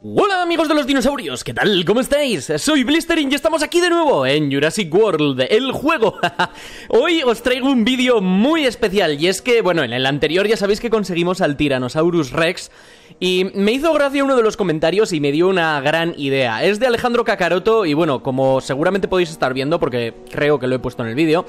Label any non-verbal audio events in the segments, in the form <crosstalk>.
Hola amigos de los dinosaurios, ¿qué tal? ¿Cómo estáis? Soy Blistering y estamos aquí de nuevo en Jurassic World, el juego. <laughs> Hoy os traigo un vídeo muy especial y es que, bueno, en el anterior ya sabéis que conseguimos al Tyrannosaurus Rex y me hizo gracia uno de los comentarios y me dio una gran idea. Es de Alejandro Cacaroto y bueno, como seguramente podéis estar viendo porque creo que lo he puesto en el vídeo...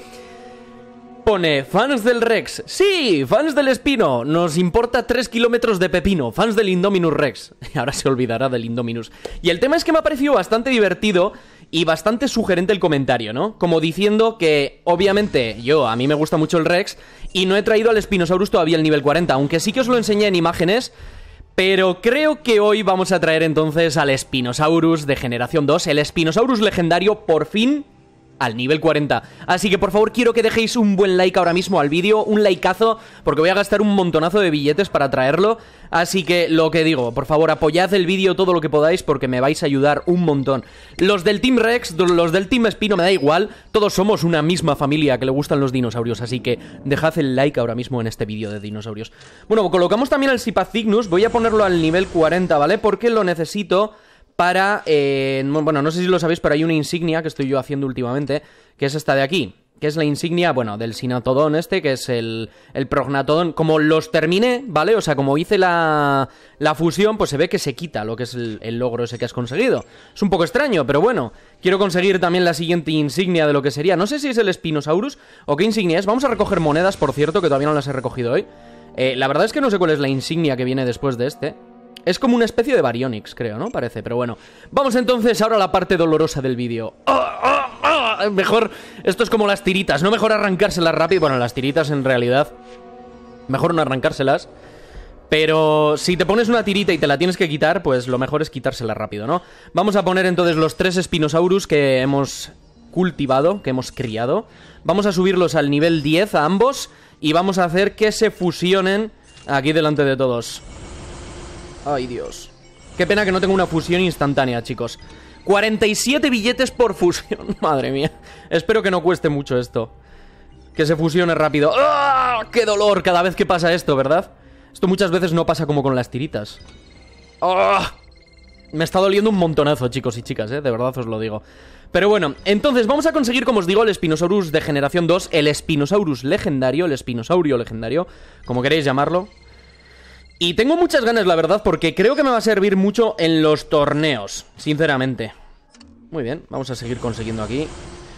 Pone fans del Rex. Sí, fans del Espino. Nos importa 3 kilómetros de pepino. Fans del Indominus Rex. <laughs> Ahora se olvidará del Indominus. Y el tema es que me ha parecido bastante divertido y bastante sugerente el comentario, ¿no? Como diciendo que, obviamente, yo, a mí me gusta mucho el Rex y no he traído al Spinosaurus todavía el nivel 40, aunque sí que os lo enseñé en imágenes. Pero creo que hoy vamos a traer entonces al Spinosaurus de generación 2, el Spinosaurus legendario, por fin al nivel 40. Así que por favor quiero que dejéis un buen like ahora mismo al vídeo, un likeazo, porque voy a gastar un montonazo de billetes para traerlo. Así que lo que digo, por favor apoyad el vídeo todo lo que podáis porque me vais a ayudar un montón. Los del Team Rex, los del Team Espino, me da igual, todos somos una misma familia que le gustan los dinosaurios, así que dejad el like ahora mismo en este vídeo de dinosaurios. Bueno, colocamos también el Sipacignus, voy a ponerlo al nivel 40, ¿vale? Porque lo necesito para... Eh, bueno, no sé si lo sabéis, pero hay una insignia que estoy yo haciendo últimamente, que es esta de aquí, que es la insignia, bueno, del sinatodón este, que es el, el prognatodón. Como los terminé, ¿vale? O sea, como hice la, la fusión, pues se ve que se quita lo que es el, logro ese que has conseguido. Es un poco extraño, pero bueno. Quiero conseguir también la siguiente insignia de lo que sería. No sé si es el Spinosaurus o qué insignia es. Vamos a recoger monedas, por cierto, que todavía no las he recogido hoy. Eh, la verdad es que no sé cuál es la insignia que viene después de este. Es como una especie de Baryonyx, creo, ¿no? Parece, pero bueno. Vamos entonces ahora a la parte dolorosa del vídeo. Ah, ah, ah. Mejor, esto es como las tiritas, ¿no? Mejor arrancárselas rápido. Bueno, las tiritas en realidad, mejor no arrancárselas. Pero si te pones una tirita y te la tienes que quitar, pues lo mejor es quitársela rápido, ¿no? Vamos a poner entonces los tres Spinosaurus que hemos cultivado, que hemos criado. Vamos a subirlos al nivel 10 a ambos y vamos a hacer que se fusionen aquí delante de todos. Ay, Dios. Qué pena que no tengo una fusión instantánea, chicos. 47 billetes por fusión. <laughs> Madre mía. Espero que no cueste mucho esto. Que se fusione rápido. ¡Ah! ¡Qué dolor cada vez que pasa esto, ¿verdad? Esto muchas veces no pasa como con las tiritas. ¡Ah! Me está doliendo un montonazo, chicos y chicas, ¿eh? De verdad os lo digo. Pero bueno, entonces vamos a conseguir, como os digo, el Spinosaurus de generación 2, el Spinosaurus legendario, el Spinosaurio legendario, como queréis llamarlo. Y tengo muchas ganas, la verdad, porque creo que me va a servir mucho en los torneos, sinceramente. Muy bien, vamos a seguir consiguiendo aquí.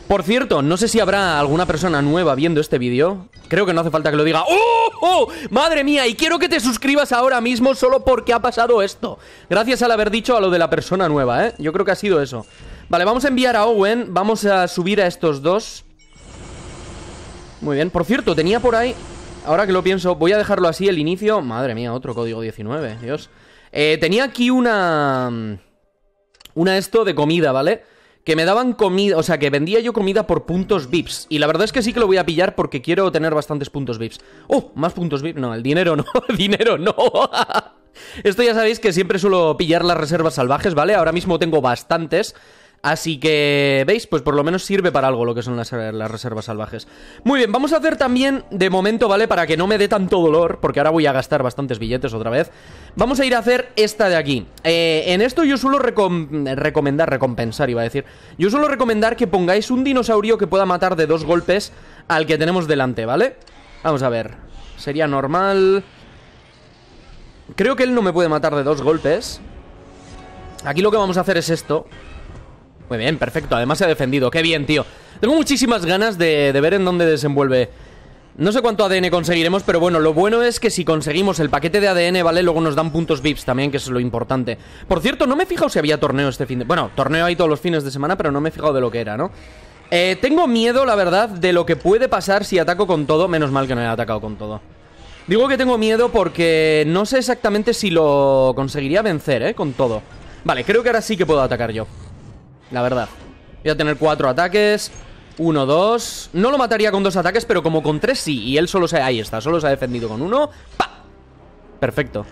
Por cierto, no sé si habrá alguna persona nueva viendo este vídeo. Creo que no hace falta que lo diga. ¡Oh, ¡Oh! ¡Madre mía! Y quiero que te suscribas ahora mismo solo porque ha pasado esto. Gracias al haber dicho a lo de la persona nueva, ¿eh? Yo creo que ha sido eso. Vale, vamos a enviar a Owen. Vamos a subir a estos dos. Muy bien. Por cierto, tenía por ahí ahora que lo pienso, voy a dejarlo así el inicio. Madre mía, otro código 19, Dios. Eh, tenía aquí una... Mm, una esto de comida, ¿vale? Que me daban comida, o sea, que vendía yo comida por puntos VIPs. Y la verdad es que sí que lo voy a pillar porque quiero tener bastantes puntos VIPs. ¡Oh! Más puntos VIPs. No, el dinero no, <laughs> el dinero no. <laughs> Esto ya sabéis que siempre suelo pillar las reservas salvajes, ¿vale? Ahora mismo tengo bastantes. Así que, ¿veis? Pues por lo menos sirve para algo lo que son las, reservas salvajes. Muy bien, vamos a hacer también, de momento, ¿vale? Para que no me dé tanto dolor, porque ahora voy a gastar bastantes billetes otra vez. Vamos a ir a hacer esta de aquí. Eh, en esto yo suelo recomendar, recompensar iba a decir. Yo suelo recomendar que pongáis un dinosaurio que pueda matar de dos golpes al que tenemos delante, ¿vale? Vamos a ver. Sería normal... Creo que él no me puede matar de dos golpes. Aquí lo que vamos a hacer es esto. Muy bien, perfecto. Además se ha defendido. Qué bien, tío. Tengo muchísimas ganas de, ver en dónde desenvuelve no sé cuánto ADN conseguiremos, pero bueno, lo bueno es que si conseguimos el paquete de ADN, ¿vale? Luego nos dan puntos VIPs también, que es lo importante. Por cierto, no me he fijado si había torneo este fin de... Bueno, torneo hay todos los fines de semana, pero no me he fijado de lo que era, ¿no? Eh, tengo miedo, la verdad, de lo que puede pasar si ataco con todo. Menos mal que no he atacado con todo. Digo que tengo miedo porque no sé exactamente si lo conseguiría vencer, ¿eh? Con todo. Vale, creo que ahora sí que puedo atacar yo la verdad Voy a tener cuatro ataques Uno, dos No lo mataría con dos ataques, pero como con tres sí Y él solo se... Ahí está, solo se ha defendido con uno ¡Pa! Perfecto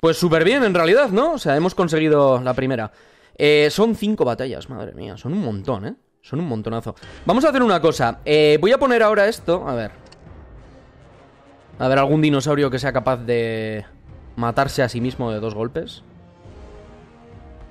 Pues súper bien en realidad, ¿no? O sea, hemos conseguido la primera eh, Son cinco batallas, madre mía Son un montón, ¿eh? Son un montonazo Vamos a hacer una cosa eh, Voy a poner ahora esto A ver A ver, algún dinosaurio que sea capaz de... Matarse a sí mismo de dos golpes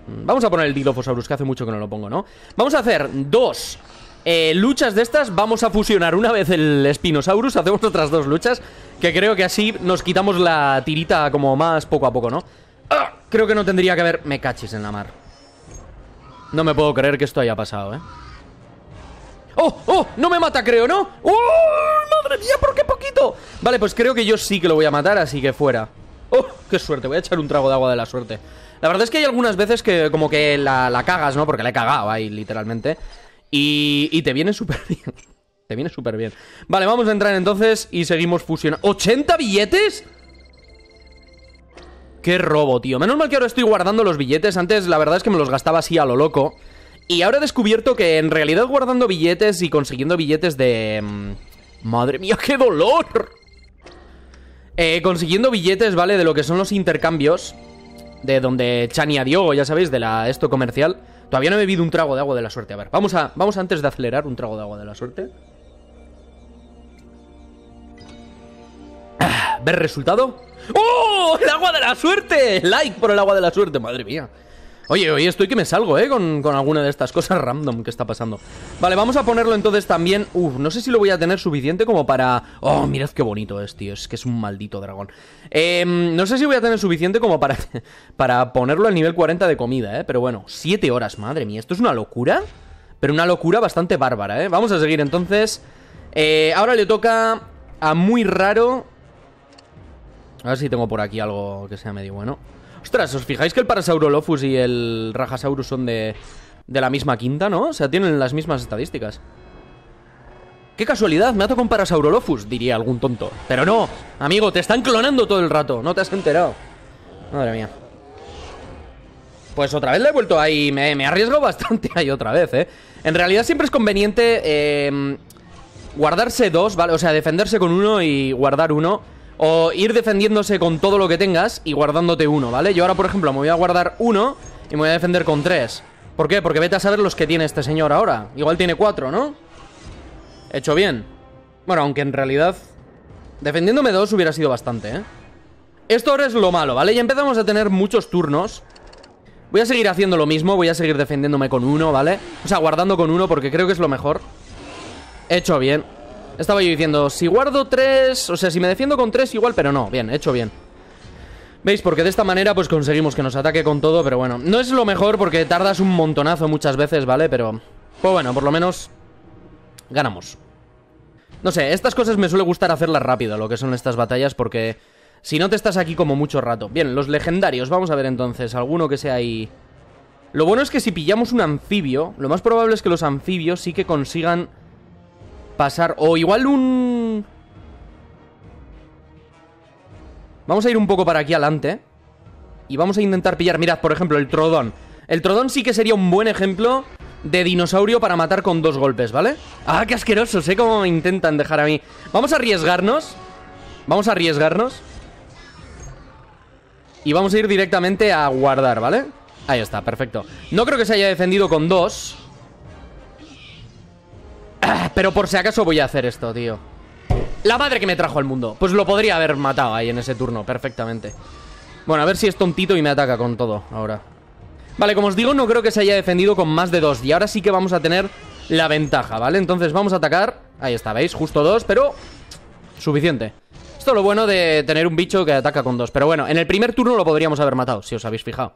Mm, vamos a poner el Dilophosaurus, que hace mucho que no lo pongo, ¿no? Vamos a hacer dos eh, luchas de estas. Vamos a fusionar una vez el Spinosaurus. Hacemos otras dos luchas. Que creo que así nos quitamos la tirita como más poco a poco, ¿no? Ah, creo que no tendría que haber... Me en la mar. No me puedo creer que esto haya pasado, ¿eh? ¡Oh! ¡Oh! ¡No me mata, creo, ¿no? ¡Oh! ¡Madre mía, por qué poquito! Vale, pues creo que yo sí que lo voy a matar, así que fuera qué suerte, voy a echar un trago de agua de la suerte. La verdad es que hay algunas veces que como que la, cagas, ¿no? Porque la he cagado ahí, literalmente. Y, y te viene súper <laughs> bien. te viene súper bien. Vale, vamos a entrar entonces y seguimos fusionando. ¿80 billetes? Qué robo, tío. Menos mal que ahora estoy guardando los billetes. Antes la verdad es que me los gastaba así a lo loco. Y ahora he descubierto que en realidad guardando billetes y consiguiendo billetes de... Mm, madre mía, qué dolor. Eh, consiguiendo billetes, ¿vale? De lo que son los intercambios. De donde Chani a Diogo, ya sabéis, de la esto comercial. Todavía no he bebido un trago de agua de la suerte. A ver, vamos a, vamos antes de acelerar un trago de agua de la suerte. Ah, ¿Ver resultado? ¡Oh! ¡El agua de la suerte! ¡Like por el agua de la suerte! Madre mía. Oye, hoy estoy que me salgo, ¿eh? Con, alguna de estas cosas <laughs> random que está pasando. Vale, vamos a ponerlo entonces también... Uf, no sé si lo voy a tener suficiente como para... Oh, mirad qué bonito es, tío. Es que es un maldito dragón. Em, no sé si voy a tener suficiente como para... <laughs> para ponerlo al nivel 40 de comida, ¿eh? Pero bueno, 7 horas, madre mía. ¿Esto es una locura? Pero una locura bastante bárbara, ¿eh? Vamos a seguir entonces... Eh, ahora le toca a muy raro... A ver si tengo por aquí algo que sea medio bueno. Ostras, ¿os fijáis que el Parasaurolophus y el Rajasaurus son de, de la misma quinta, no? O sea, tienen las mismas estadísticas. ¡Qué casualidad! Me ha tocado un Parasaurolophus, diría algún tonto. Pero no, amigo, te están clonando todo el rato, no te has enterado. Madre mía. Pues otra vez le he vuelto ahí, me, arriesgo <laughs> bastante ahí otra vez, ¿eh? En realidad siempre es conveniente eh, guardarse dos, ¿vale? O sea, defenderse con uno y guardar uno o ir defendiéndose con todo lo que tengas y guardándote uno, ¿vale? Yo ahora, por ejemplo, me voy a guardar uno y me voy a defender con tres. ¿Por qué? Porque vete a saber los que tiene este señor ahora. Igual tiene cuatro, ¿no? Hecho bien. Bueno, aunque en realidad... Defendiéndome dos hubiera sido bastante, ¿eh? Esto ahora es lo malo, ¿vale? Ya empezamos a tener muchos turnos. Voy a seguir haciendo lo mismo. Voy a seguir defendiéndome con uno, ¿vale? O sea, guardando con uno porque creo que es lo mejor. Hecho bien. Estaba yo diciendo, si guardo tres, o sea, si me defiendo con tres igual, pero no, bien, hecho bien. ¿Veis? Porque de esta manera pues conseguimos que nos ataque con todo, pero bueno. No es lo mejor porque tardas un montonazo muchas veces, ¿vale? Pero, pues bueno, por lo menos ganamos. No sé, estas cosas me suele gustar hacerlas rápido, lo que son estas batallas, porque si no te estás aquí como mucho rato. Bien, los legendarios, vamos a ver entonces, alguno que sea ahí... Lo bueno es que si pillamos un anfibio, lo más probable es que los anfibios sí que consigan pasar. O igual un... Vamos a ir un poco para aquí adelante. Y vamos a intentar pillar, mirad, por ejemplo, el trodón. El trodón sí que sería un buen ejemplo de dinosaurio para matar con dos golpes, ¿vale? ¡Ah, qué asqueroso! Sé ¿eh? cómo intentan dejar a mí. Vamos a arriesgarnos. Vamos a arriesgarnos. Y vamos a ir directamente a guardar, ¿vale? Ahí está, perfecto. No creo que se haya defendido con dos... <clears throat> Pero por si acaso voy a hacer esto, tío La madre que me trajo al mundo Pues lo podría haber matado ahí en ese turno, perfectamente Bueno, a ver si es tontito y me ataca con todo ahora Vale, como os digo, no creo que se haya defendido con más de dos Y ahora sí que vamos a tener la ventaja, ¿vale? Entonces vamos a atacar Ahí está, ¿veis? Justo dos, pero... Suficiente Esto es lo bueno de tener un bicho que ataca con dos Pero bueno, en el primer turno lo podríamos haber matado Si os habéis fijado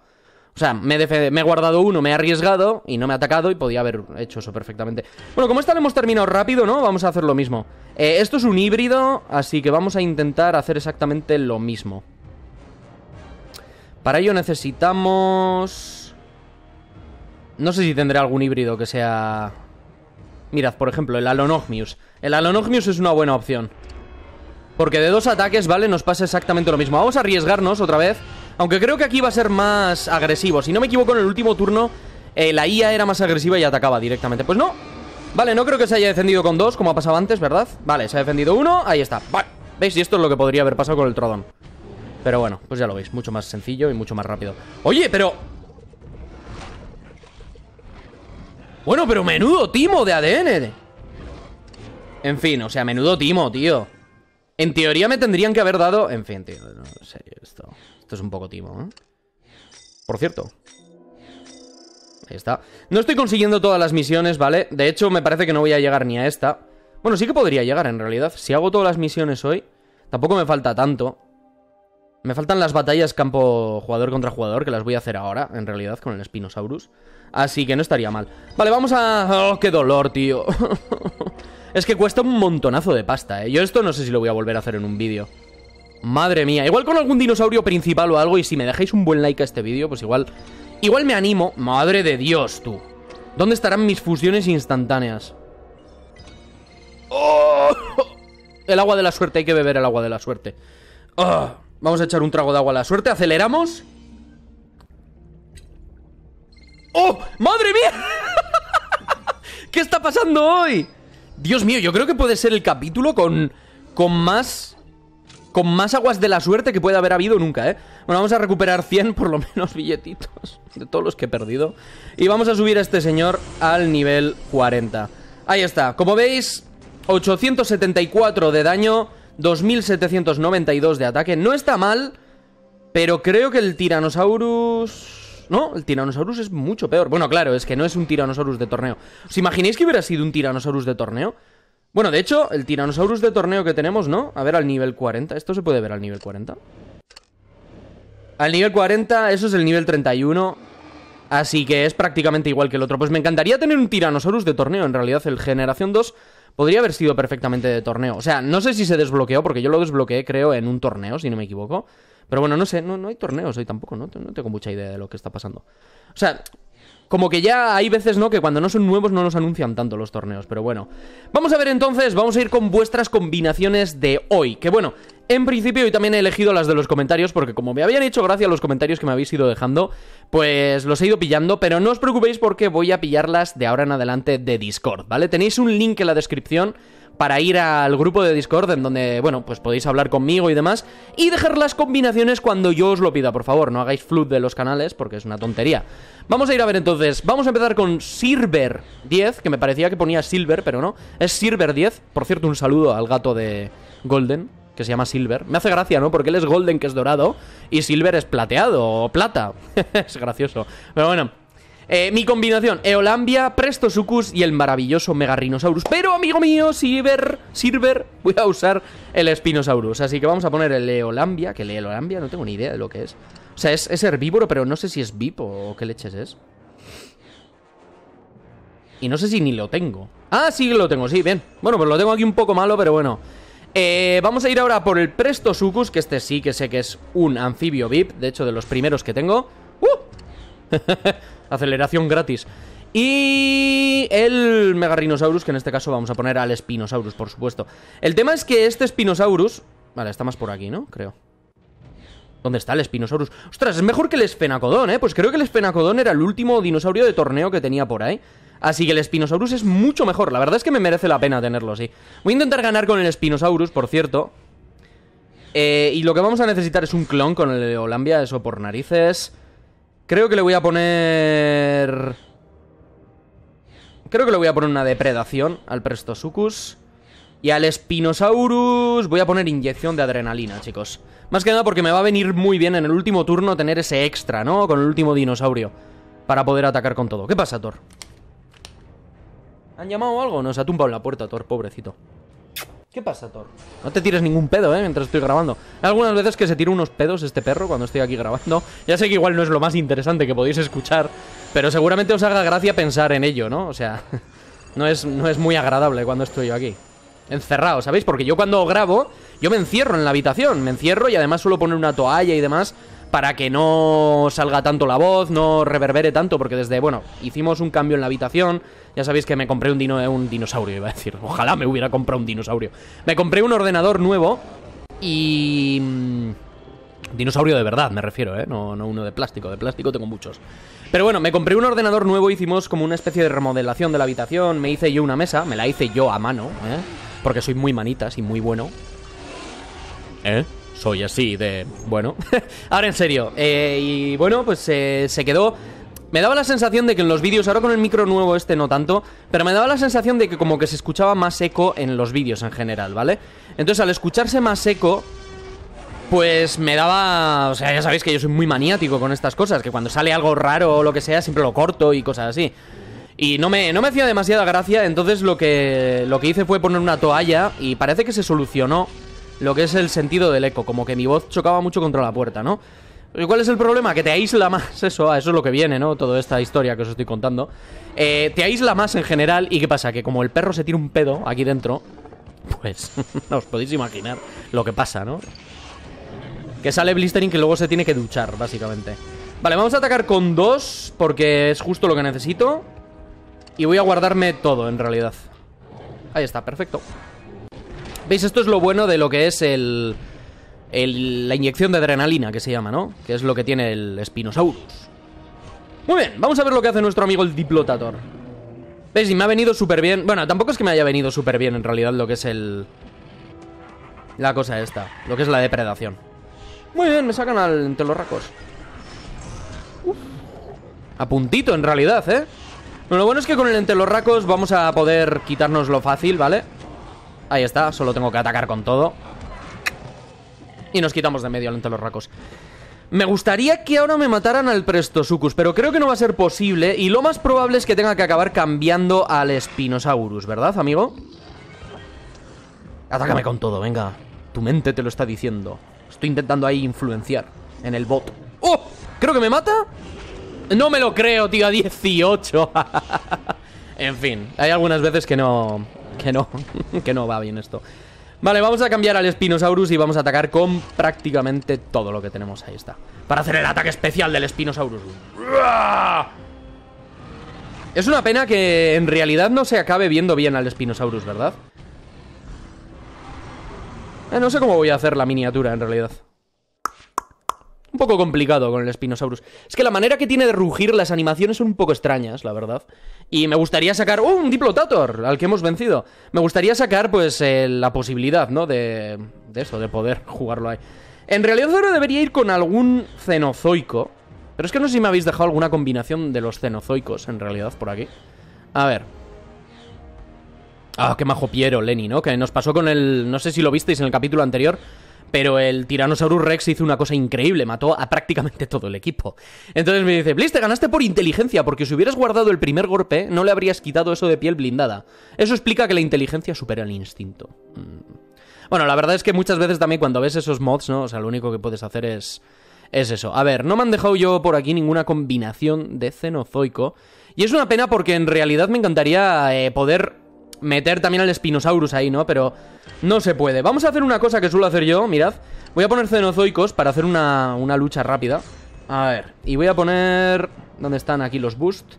o sea, me he, guardado uno, me he arriesgado y no me ha atacado y podía haber hecho eso perfectamente. Bueno, como esta la hemos terminado rápido, ¿no? Vamos a hacer lo mismo. Eh, esto es un híbrido, así que vamos a intentar hacer exactamente lo mismo. Para ello necesitamos... No sé si tendré algún híbrido que sea... Mirad, por ejemplo, el Alonogmius. El Alonogmius es una buena opción. Porque de dos ataques, ¿vale? Nos pasa exactamente lo mismo. Vamos a arriesgarnos otra vez aunque creo que aquí va a ser más agresivo. Si no me equivoco, en el último turno eh, la IA era más agresiva y atacaba directamente. Pues no. Vale, no creo que se haya defendido con dos, como ha pasado antes, ¿verdad? Vale, se ha defendido uno, ahí está. Vale. ¿Veis? Y esto es lo que podría haber pasado con el Trodón. Pero bueno, pues ya lo veis, mucho más sencillo y mucho más rápido. Oye, pero... Bueno, pero menudo timo de ADN. En fin, o sea, menudo timo, tío. En teoría me tendrían que haber dado... En fin, tío, no sé esto... Esto es un poco timo, ¿eh? Por cierto, Ahí está. No estoy consiguiendo todas las misiones, ¿vale? De hecho, me parece que no voy a llegar ni a esta. Bueno, sí que podría llegar, en realidad. Si hago todas las misiones hoy, tampoco me falta tanto. Me faltan las batallas campo jugador contra jugador, que las voy a hacer ahora, en realidad, con el Spinosaurus. Así que no estaría mal. Vale, vamos a... ¡Oh, qué dolor, tío! <laughs> es que cuesta un montonazo de pasta, ¿eh? Yo esto no sé si lo voy a volver a hacer en un vídeo. Madre mía, igual con algún dinosaurio principal o algo Y si me dejáis un buen like a este vídeo, pues igual Igual me animo, madre de Dios, tú ¿Dónde estarán mis fusiones instantáneas? ¡Oh! El agua de la suerte, hay que beber el agua de la suerte ah, Vamos a echar un trago de agua a la suerte, aceleramos ¡Oh! ¡Madre mía! <laughs> ¿Qué está pasando hoy? Dios mío, yo creo que puede ser el capítulo con, con más con más aguas de la suerte que puede haber habido nunca, ¿eh? Bueno, vamos a recuperar 100 por lo menos <laughs> billetitos de todos los que he perdido. Y vamos a subir a este señor al nivel 40. Ahí está. Como veis, 874 de daño, 2792 de ataque. No está mal, pero creo que el Tiranosaurus... No, el Tiranosaurus es mucho peor. Bueno, claro, es que no es un Tiranosaurus de torneo. ¿Os imagináis que hubiera sido un Tiranosaurus de torneo? Bueno, de hecho, el Tyrannosaurus de torneo que tenemos, ¿no? A ver, al nivel 40. ¿Esto se puede ver al nivel 40? Al nivel 40, eso es el nivel 31. Así que es prácticamente igual que el otro. Pues me encantaría tener un Tyrannosaurus de torneo. En realidad, el Generación 2 podría haber sido perfectamente de torneo. O sea, no sé si se desbloqueó, porque yo lo desbloqueé, creo, en un torneo, si no me equivoco. Pero bueno, no sé, no, no hay torneos hoy tampoco, ¿no? No tengo mucha idea de lo que está pasando. O sea, como que ya hay veces, ¿no? Que cuando no son nuevos no nos anuncian tanto los torneos, pero bueno. Vamos a ver entonces, vamos a ir con vuestras combinaciones de hoy. Que bueno, en principio, hoy también he elegido las de los comentarios, porque como me habían hecho gracia los comentarios que me habéis ido dejando, pues los he ido pillando, pero no os preocupéis porque voy a pillarlas de ahora en adelante de Discord, ¿vale? Tenéis un link en la descripción para ir al grupo de Discord en donde, bueno, pues podéis hablar conmigo y demás y dejar las combinaciones cuando yo os lo pida, por favor, no hagáis flood de los canales porque es una tontería. Vamos a ir a ver entonces, vamos a empezar con Silver 10, que me parecía que ponía Silver, pero no, es Silver 10. Por cierto, un saludo al gato de Golden, que se llama Silver. Me hace gracia, ¿no? Porque él es Golden, que es dorado, y Silver es plateado o plata. <laughs> es gracioso. Pero bueno, eh, mi combinación, Eolambia, Prestosuchus y el maravilloso Megarrinosaurus. Pero, amigo mío, Silver, Silver, voy a usar el Spinosaurus. Así que vamos a poner el Eolambia, que el Eolambia no tengo ni idea de lo que es. O sea, es, es herbívoro, pero no sé si es VIP o qué leches es. Y no sé si ni lo tengo. Ah, sí lo tengo, sí, bien. Bueno, pues lo tengo aquí un poco malo, pero bueno. Eh, vamos a ir ahora por el Sucus, que este sí que sé que es un anfibio VIP, de hecho de los primeros que tengo. <laughs> Aceleración gratis. Y el Megarrinosaurus, que en este caso vamos a poner al Spinosaurus, por supuesto. El tema es que este Spinosaurus... Vale, está más por aquí, ¿no? Creo. ¿Dónde está el Spinosaurus? Ostras, es mejor que el Esfenacodón, ¿eh? Pues creo que el Esfenacodón era el último dinosaurio de torneo que tenía por ahí. Así que el Spinosaurus es mucho mejor. La verdad es que me merece la pena tenerlo así. Voy a intentar ganar con el Spinosaurus, por cierto. Eh, y lo que vamos a necesitar es un clon con el Olambia, eso por narices. Creo que le voy a poner... Creo que le voy a poner una depredación al Prestosuchus. Y al Spinosaurus voy a poner inyección de adrenalina, chicos. Más que nada porque me va a venir muy bien en el último turno tener ese extra, ¿no? Con el último dinosaurio. Para poder atacar con todo. ¿Qué pasa, Thor? ¿Han llamado algo? Nos ha tumbado en la puerta, Thor, pobrecito. ¿Qué pasa, Thor? No te tires ningún pedo, ¿eh? Mientras estoy grabando. Hay algunas veces que se tira unos pedos este perro cuando estoy aquí grabando. Ya sé que igual no es lo más interesante que podéis escuchar, pero seguramente os haga gracia pensar en ello, ¿no? O sea, <laughs> no es, no es muy agradable cuando estoy yo aquí. Encerrado, ¿sabéis? Porque yo cuando grabo, yo me encierro en la habitación, me encierro y además suelo poner una toalla y demás para que no salga tanto la voz, no reverbere tanto, porque desde, bueno, hicimos un cambio en la habitación, ya sabéis que me compré un, eh, un dinosaurio, iba a decir, ojalá me hubiera comprado un dinosaurio. Me compré un ordenador nuevo y... Mm, dinosaurio de verdad, me refiero, ¿eh? No, uno de plástico, de plástico tengo muchos. Pero bueno, me compré un ordenador nuevo, hicimos como una especie de remodelación de la habitación, me hice yo una mesa, me la hice yo a mano, ¿eh? Porque soy muy manitas y muy bueno. ¿Eh? soy así de... Bueno, <laughs> ahora en serio. Eh, y bueno, pues eh, se quedó... Me daba la sensación de que en los vídeos, ahora con el micro nuevo este no tanto, pero me daba la sensación de que como que se escuchaba más eco en los vídeos en general, ¿vale? Entonces al escucharse más eco, pues me daba... O sea, ya sabéis que yo soy muy maniático con estas cosas, que cuando sale algo raro o lo que sea, siempre lo corto y cosas así. Y no me, no me hacía demasiada gracia, entonces lo que, lo que hice fue poner una toalla y parece que se solucionó lo que es el sentido del eco, como que mi voz chocaba mucho contra la puerta, ¿no? ¿Y cuál es el problema? Que te aísla más, <laughs> eso, eso es lo que viene, ¿no? Toda esta historia que os estoy contando. Eh, te aísla más en general y ¿qué pasa? Que como el perro se tira un pedo aquí dentro, pues No <laughs> os podéis imaginar lo que pasa, ¿no? Que sale Blistering que luego se tiene que duchar, básicamente. Vale, vamos a atacar con dos porque es justo lo que necesito. Y voy a guardarme todo, en realidad. Ahí está, perfecto. ¿Veis? Esto es lo bueno de lo que es el, la inyección de adrenalina, que se llama, ¿no? Que es lo que tiene el Spinosaurus. Muy bien, vamos a ver lo que hace nuestro amigo el Diplotator. ¿Veis? Y me ha venido súper bien. Bueno, tampoco es que me haya venido súper bien, en realidad, lo que es el... La cosa esta, lo que es la depredación. Muy bien, me sacan al, Entelorracos A puntito, en realidad, ¿eh? Bueno, lo bueno es que con el entelorracos vamos a poder quitarnos lo fácil, ¿vale? Ahí está, solo tengo que atacar con todo Y nos quitamos de medio de los racos me gustaría que ahora me mataran al Prestosucus, pero creo que no va a ser posible y lo más probable es que tenga que acabar cambiando al Spinosaurus, ¿verdad, amigo? Atácame con todo, venga. Tu mente te lo está diciendo. Estoy intentando ahí influenciar en el bot. ¡Oh! ¿Creo que me mata? No me lo creo, tío, a <laughs> 18. <laughs> en fin, hay algunas veces que no, que no, <laughs> que no va bien esto. Vale, vamos a cambiar al Spinosaurus y vamos a atacar con prácticamente todo lo que tenemos. Ahí está. Para hacer el ataque especial del Spinosaurus. Es una pena que en realidad no se acabe viendo bien al Spinosaurus, ¿verdad? Eh, no sé cómo voy a hacer la miniatura en realidad un poco complicado con el Spinosaurus. Es que la manera que tiene de rugir las animaciones son un poco extrañas, la verdad. Y me gustaría sacar. ¡oh! un Diplotator! Al que hemos vencido. Me gustaría sacar, pues, eh, la posibilidad, ¿no? De, de eso, de poder <laughs> jugarlo ahí. En realidad ahora debería ir con algún cenozoico. Pero es que no sé si me habéis dejado alguna combinación de los cenozoicos, en realidad, por aquí. A ver. Ah, qué majopiero, Lenny, ¿no? Que nos pasó con el... No sé si lo visteis en el capítulo anterior pero el Tyrannosaurus Rex hizo una cosa increíble, mató a prácticamente todo el equipo. Entonces me dice, Bliss, te ganaste por inteligencia, porque si hubieras guardado el primer golpe, no le habrías quitado eso de piel blindada. Eso explica que la inteligencia supera el instinto. Mm. Bueno, la verdad es que muchas veces también cuando ves esos mods, ¿no? O sea, lo único que puedes hacer es... Es eso. A ver, no me han dejado yo por aquí ninguna combinación de cenozoico. Y es una pena porque en realidad me encantaría eh, poder meter también al Spinosaurus ahí, ¿no? Pero no se puede. Vamos a hacer una cosa que suelo hacer yo, mirad. Voy a poner cenozoicos para hacer una, lucha rápida. A ver, y voy a poner... ¿Dónde están aquí los boosts?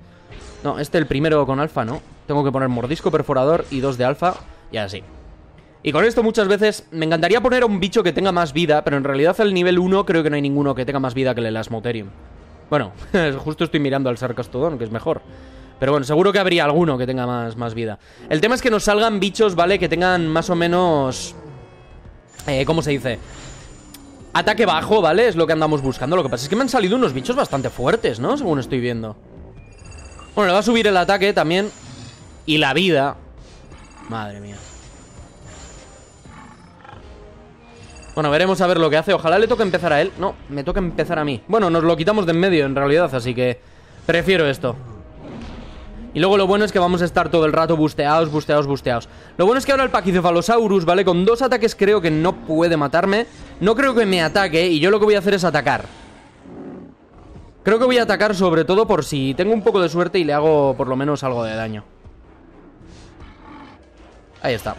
No, este el primero con alfa, ¿no? Tengo que poner mordisco perforador y dos de alfa y así. Y con esto muchas veces me encantaría poner a un bicho que tenga más vida, pero en realidad al nivel 1 creo que no hay ninguno que tenga más vida que el Elasmotherium. Bueno, <laughs> justo estoy mirando al Sarcastodon, que es mejor. Pero bueno, seguro que habría alguno que tenga más, más vida. El tema es que nos salgan bichos, ¿vale? Que tengan más o menos... Eh, ¿Cómo se dice? Ataque bajo, ¿vale? Es lo que andamos buscando. Lo que pasa es que me han salido unos bichos bastante fuertes, ¿no? Según estoy viendo. Bueno, le va a subir el ataque también. Y la vida. Madre mía. Bueno, veremos a ver lo que hace. Ojalá le toque empezar a él. No, me toca empezar a mí. Bueno, nos lo quitamos de en medio, en realidad, así que... Prefiero esto. Y luego lo bueno es que vamos a estar todo el rato busteados, busteados, busteados. Lo bueno es que ahora el Pachycephalosaurus, ¿vale? Con dos ataques creo que no puede matarme. No creo que me ataque y yo lo que voy a hacer es atacar. Creo que voy a atacar sobre todo por si tengo un poco de suerte y le hago por lo menos algo de daño. Ahí está.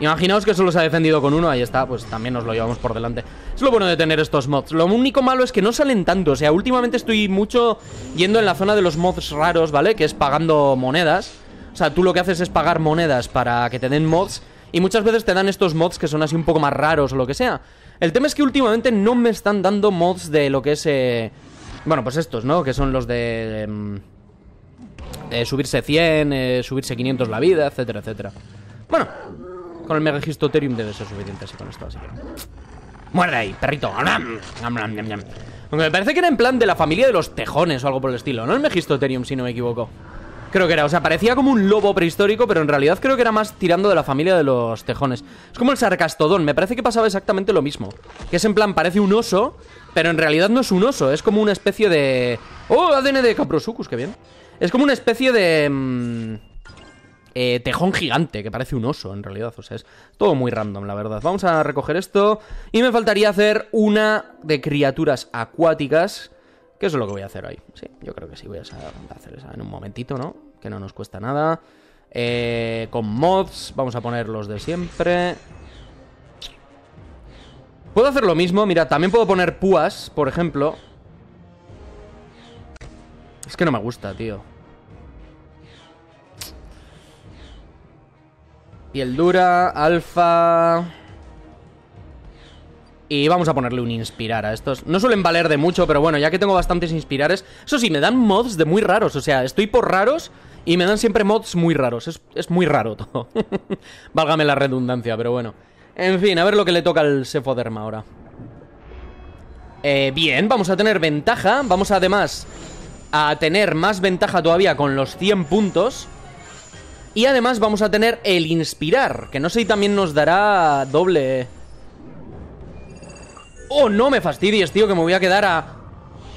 Imaginaos que solo se ha defendido con uno, ahí está, pues también nos lo llevamos por delante. Es lo bueno de tener estos mods. Lo único malo es que no salen tanto, o sea, últimamente estoy mucho yendo en la zona de los mods raros, ¿vale? Que es pagando monedas. O sea, tú lo que haces es pagar monedas para que te den mods y muchas veces te dan estos mods que son así un poco más raros o lo que sea. El tema es que últimamente no me están dando mods de lo que es... Eh, bueno, pues estos, ¿no? Que son los de... Em, subirse 100, eh, subirse 500 la vida, etcétera, etcétera. Bueno, con el megistotherium debe ser suficiente así con esto, así que... Muerde ahí, perrito. Aunque me parece que era en plan de la familia de los tejones o algo por el estilo. No el Megistoterium, si no me equivoco. Creo que era, o sea, parecía como un lobo prehistórico, pero en realidad creo que era más tirando de la familia de los tejones. Es como el sarcastodón, me parece que pasaba exactamente lo mismo. Que es en plan, parece un oso, pero en realidad no es un oso, es como una especie de... ¡Oh, ADN de Caprosucus, qué bien! Es como una especie de... Mm, eh, tejón gigante, que parece un oso en realidad. O sea, es todo muy random, la verdad. Vamos a recoger esto. Y me faltaría hacer una de criaturas acuáticas. Que eso es lo que voy a hacer ahí Sí, yo creo que sí, voy a hacer esa en un momentito, ¿no? Que no nos cuesta nada. Eh, con mods, vamos a poner los de siempre. Puedo hacer lo mismo, mira, también puedo poner púas, por ejemplo. Es que no me gusta, tío. Piel dura, alfa... Y vamos a ponerle un inspirar a estos. No suelen valer de mucho, pero bueno, ya que tengo bastantes inspirares... Eso sí, me dan mods de muy raros. O sea, estoy por raros y me dan siempre mods muy raros. Es, muy raro todo. <laughs> Válgame la redundancia, pero bueno. En fin, a ver lo que le toca al Sefoderma ahora. Eh, bien, vamos a tener ventaja. Vamos además a tener más ventaja todavía con los 100 puntos... Y además vamos a tener el inspirar, que no sé si también nos dará doble... ¡Oh, no me fastidies, tío, que me voy a quedar a...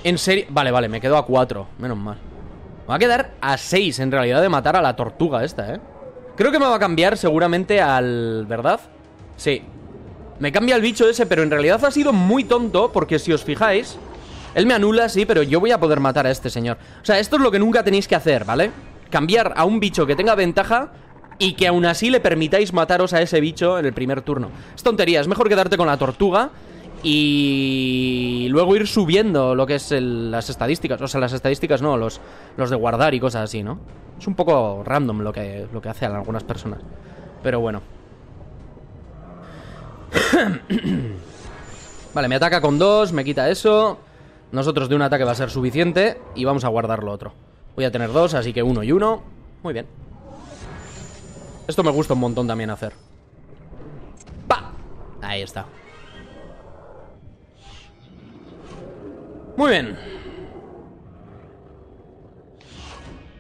En serio... Vale, vale, me quedo a cuatro. menos mal. Me va a quedar a seis, en realidad, de matar a la tortuga esta, ¿eh? Creo que me va a cambiar seguramente al... ¿Verdad? Sí. Me cambia el bicho ese, pero en realidad ha sido muy tonto, porque si os fijáis... Él me anula, sí, pero yo voy a poder matar a este señor. O sea, esto es lo que nunca tenéis que hacer, ¿vale? cambiar a un bicho que tenga ventaja y que aún así le permitáis mataros a ese bicho en el primer turno. Es tontería, es mejor quedarte con la tortuga y luego ir subiendo lo que es las estadísticas. O sea, las estadísticas no, los, los de guardar y cosas así, ¿no? Es un poco random lo que, lo que hacen algunas personas. Pero bueno. <coughs> vale, me ataca con dos, me quita eso. Nosotros de un ataque va a ser suficiente y vamos a guardar lo otro. Voy a tener dos, así que uno y uno. Muy bien. Esto me gusta un montón también hacer. ¡Pa! Ahí está. Muy bien.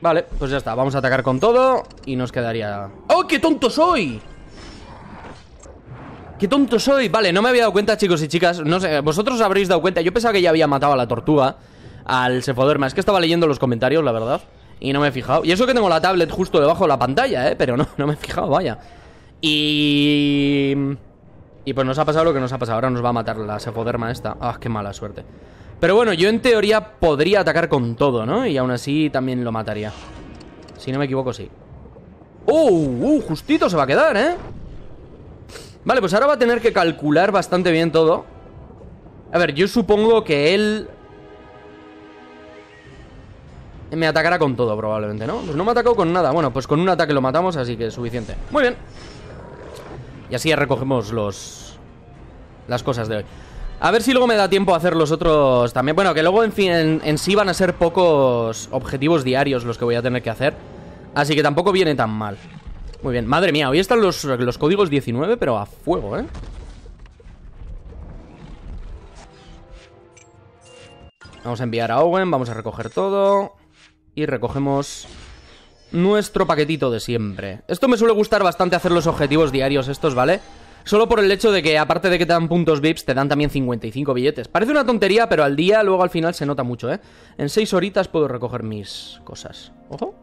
Vale, pues ya está. Vamos a atacar con todo y nos quedaría... ¡Oh, qué tonto soy! ¡Qué tonto soy! Vale, no me había dado cuenta, chicos y chicas. No sé, vosotros habréis dado cuenta. Yo pensaba que ya había matado a la tortuga al Sefoderma. Es que estaba leyendo los comentarios, la verdad, y no me he fijado. Y eso que tengo la tablet justo debajo de la pantalla, ¿eh? Pero no, no me he fijado, vaya. Y... Y pues nos ha pasado lo que nos ha pasado. Ahora nos va a matar la Sefoderma esta. Ah, qué mala suerte. Pero bueno, yo en teoría podría atacar con todo, ¿no? Y aún así también lo mataría. Si no me equivoco, sí. ¡Oh! Uh, justito se va a quedar, ¿eh? Vale, pues ahora va a tener que calcular bastante bien todo. A ver, yo supongo que él me atacará con todo probablemente, ¿no? Pues no me atacó con nada. Bueno, pues con un ataque lo matamos, así que es suficiente. Muy bien. Y así ya recogemos los... Las cosas de hoy. A ver si luego me da tiempo a hacer los otros también. Bueno, que luego en, fin, en, sí van a ser pocos objetivos diarios los que voy a tener que hacer. Así que tampoco viene tan mal. Muy bien, madre mía, hoy están los, los códigos 19, pero a fuego, ¿eh? Vamos a enviar a Owen, vamos a recoger todo y recogemos nuestro paquetito de siempre. Esto me suele gustar bastante hacer los objetivos diarios estos, ¿vale? Solo por el hecho de que aparte de que te dan puntos VIPs, te dan también 55 billetes. Parece una tontería, pero al día, luego al final se nota mucho, ¿eh? En 6 horitas puedo recoger mis cosas. Ojo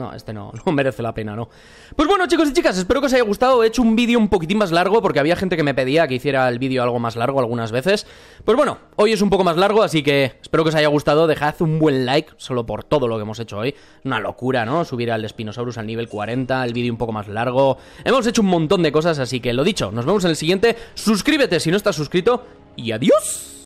no, este no, <laughs> no merece la pena, ¿no? Pues bueno, chicos y chicas, espero que os haya gustado. He hecho un vídeo un poquitín más largo porque había gente que me pedía que hiciera el vídeo algo más largo algunas veces. Pues bueno, hoy es un poco más largo, así que espero que os haya gustado. Dejad un buen like solo por todo lo que hemos hecho hoy. Una locura, ¿no? Subir al Spinosaurus al nivel 40, el vídeo un poco más largo. Hemos hecho un montón de cosas, así que lo dicho, nos vemos en el siguiente. Suscríbete si no estás suscrito y adiós.